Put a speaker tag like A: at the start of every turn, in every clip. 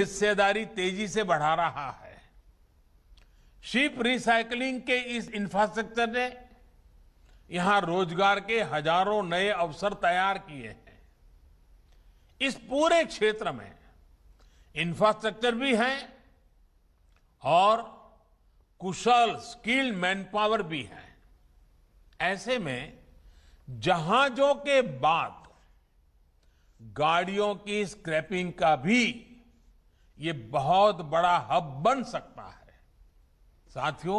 A: हिस्सेदारी तेजी से बढ़ा रहा है शिप रिसाइकलिंग के इस इंफ्रास्ट्रक्चर ने यहां रोजगार के हजारों नए अवसर तैयार किए हैं इस पूरे क्षेत्र में इंफ्रास्ट्रक्चर भी है और कुशल स्किल्ड मैन पावर भी है ऐसे में जहाजों के बाद गाड़ियों की स्क्रैपिंग का भी ये बहुत बड़ा हब बन सकता है साथियों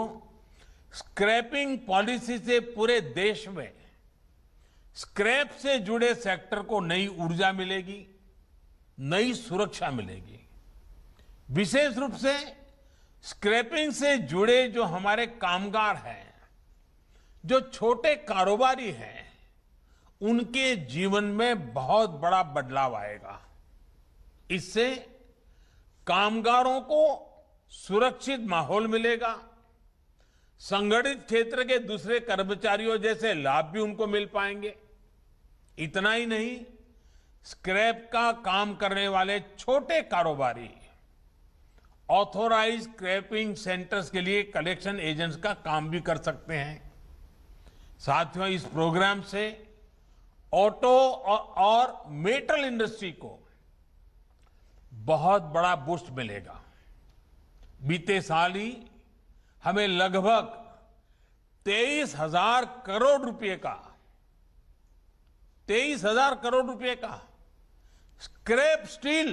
A: स्क्रैपिंग पॉलिसी से पूरे देश में स्क्रैप से जुड़े सेक्टर को नई ऊर्जा मिलेगी नई सुरक्षा मिलेगी विशेष रूप से स्क्रैपिंग से जुड़े जो हमारे कामगार हैं जो छोटे कारोबारी हैं उनके जीवन में बहुत बड़ा बदलाव आएगा इससे कामगारों को सुरक्षित माहौल मिलेगा संगठित क्षेत्र के दूसरे कर्मचारियों जैसे लाभ भी उनको मिल पाएंगे इतना ही नहीं स्क्रैप का काम करने वाले छोटे कारोबारी ऑथोराइज स्क्रैपिंग सेंटर्स के लिए कलेक्शन एजेंट्स का काम भी कर सकते हैं साथियों इस प्रोग्राम से ऑटो और, और मेटल इंडस्ट्री को बहुत बड़ा बूस्ट मिलेगा बीते साल ही हमें लगभग तेईस हजार करोड़ रुपए का तेईस हजार करोड़ रुपए का स्क्रैप स्टील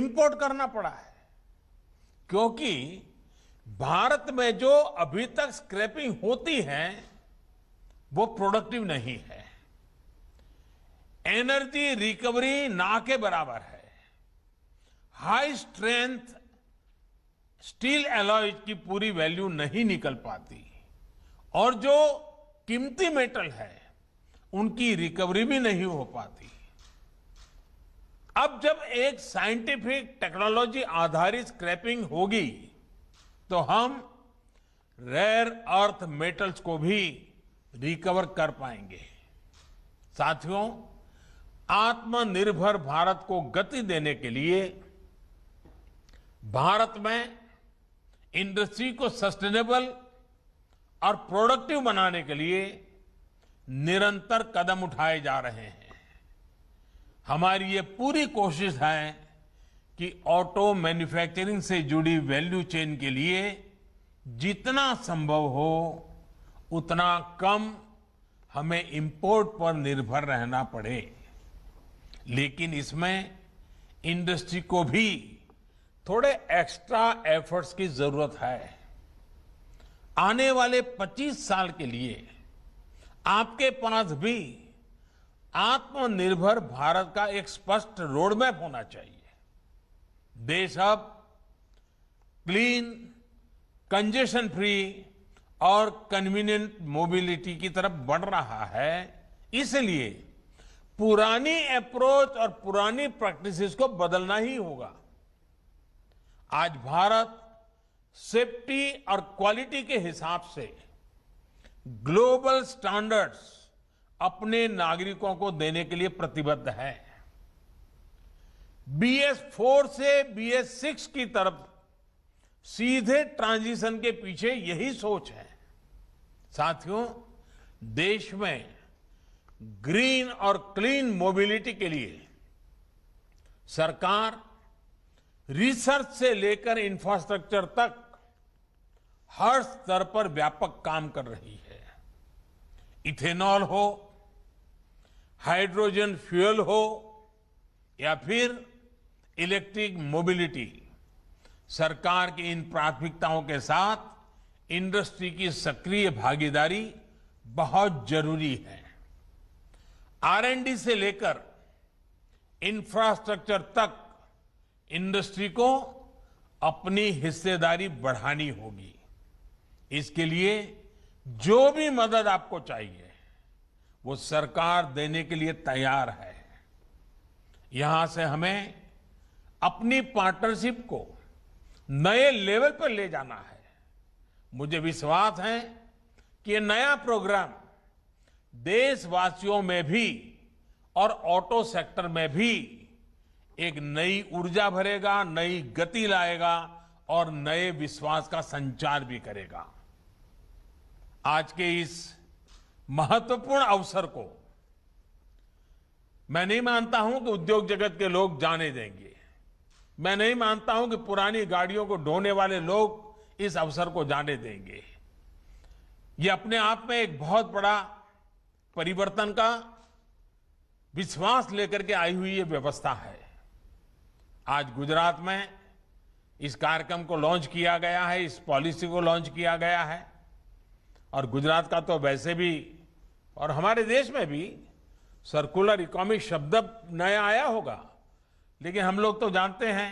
A: इंपोर्ट करना पड़ा है क्योंकि भारत में जो अभी तक स्क्रैपिंग होती है वो प्रोडक्टिव नहीं है एनर्जी रिकवरी ना के बराबर है हाई स्ट्रेंथ स्टील एलॉयज की पूरी वैल्यू नहीं निकल पाती और जो कीमती मेटल है उनकी रिकवरी भी नहीं हो पाती अब जब एक साइंटिफिक टेक्नोलॉजी आधारित स्क्रैपिंग होगी तो हम रेयर अर्थ मेटल्स को भी रिकवर कर पाएंगे साथियों आत्मनिर्भर भारत को गति देने के लिए भारत में इंडस्ट्री को सस्टेनेबल और प्रोडक्टिव बनाने के लिए निरंतर कदम उठाए जा रहे हैं हमारी ये पूरी कोशिश है कि ऑटो मैन्युफैक्चरिंग से जुड़ी वैल्यू चेन के लिए जितना संभव हो उतना कम हमें इंपोर्ट पर निर्भर रहना पड़े लेकिन इसमें इंडस्ट्री को भी थोड़े एक्स्ट्रा एफर्ट्स की जरूरत है आने वाले 25 साल के लिए आपके पास भी आत्मनिर्भर भारत का एक स्पष्ट रोडमैप होना चाहिए देश अब क्लीन कंजेशन फ्री और कन्वीनियंट मोबिलिटी की तरफ बढ़ रहा है इसलिए पुरानी अप्रोच और पुरानी प्रैक्टिसेस को बदलना ही होगा आज भारत सेफ्टी और क्वालिटी के हिसाब से ग्लोबल स्टैंडर्ड्स अपने नागरिकों को देने के लिए प्रतिबद्ध है बीएस फोर से बीएस सिक्स की तरफ सीधे ट्रांजिशन के पीछे यही सोच है साथियों देश में ग्रीन और क्लीन मोबिलिटी के लिए सरकार रिसर्च से लेकर इंफ्रास्ट्रक्चर तक हर स्तर पर व्यापक काम कर रही है इथेनॉल हो हाइड्रोजन फ्यूल हो या फिर इलेक्ट्रिक मोबिलिटी सरकार की इन प्राथमिकताओं के साथ इंडस्ट्री की सक्रिय भागीदारी बहुत जरूरी है आरएनडी से लेकर इंफ्रास्ट्रक्चर तक इंडस्ट्री को अपनी हिस्सेदारी बढ़ानी होगी इसके लिए जो भी मदद आपको चाहिए वो सरकार देने के लिए तैयार है यहां से हमें अपनी पार्टनरशिप को नए लेवल पर ले जाना है मुझे विश्वास है कि ये नया प्रोग्राम देशवासियों में भी और ऑटो सेक्टर में भी एक नई ऊर्जा भरेगा नई गति लाएगा और नए विश्वास का संचार भी करेगा आज के इस महत्वपूर्ण अवसर को मैं नहीं मानता हूं कि उद्योग जगत के लोग जाने देंगे मैं नहीं मानता हूं कि पुरानी गाड़ियों को ढोने वाले लोग इस अवसर को जाने देंगे ये अपने आप में एक बहुत बड़ा परिवर्तन का विश्वास लेकर के आई हुई यह व्यवस्था है आज गुजरात में इस कार्यक्रम को लॉन्च किया गया है इस पॉलिसी को लॉन्च किया गया है और गुजरात का तो वैसे भी और हमारे देश में भी सर्कुलर इकोनॉमी शब्द नया आया होगा लेकिन हम लोग तो जानते हैं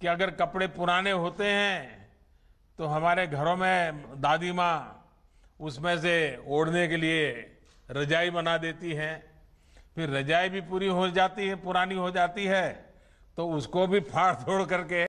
A: कि अगर कपड़े पुराने होते हैं तो हमारे घरों में दादी माँ उसमें से ओढ़ने के लिए रजाई बना देती हैं फिर रजाई भी पूरी हो जाती है पुरानी हो जाती है तो उसको भी फाड़ फोड़ करके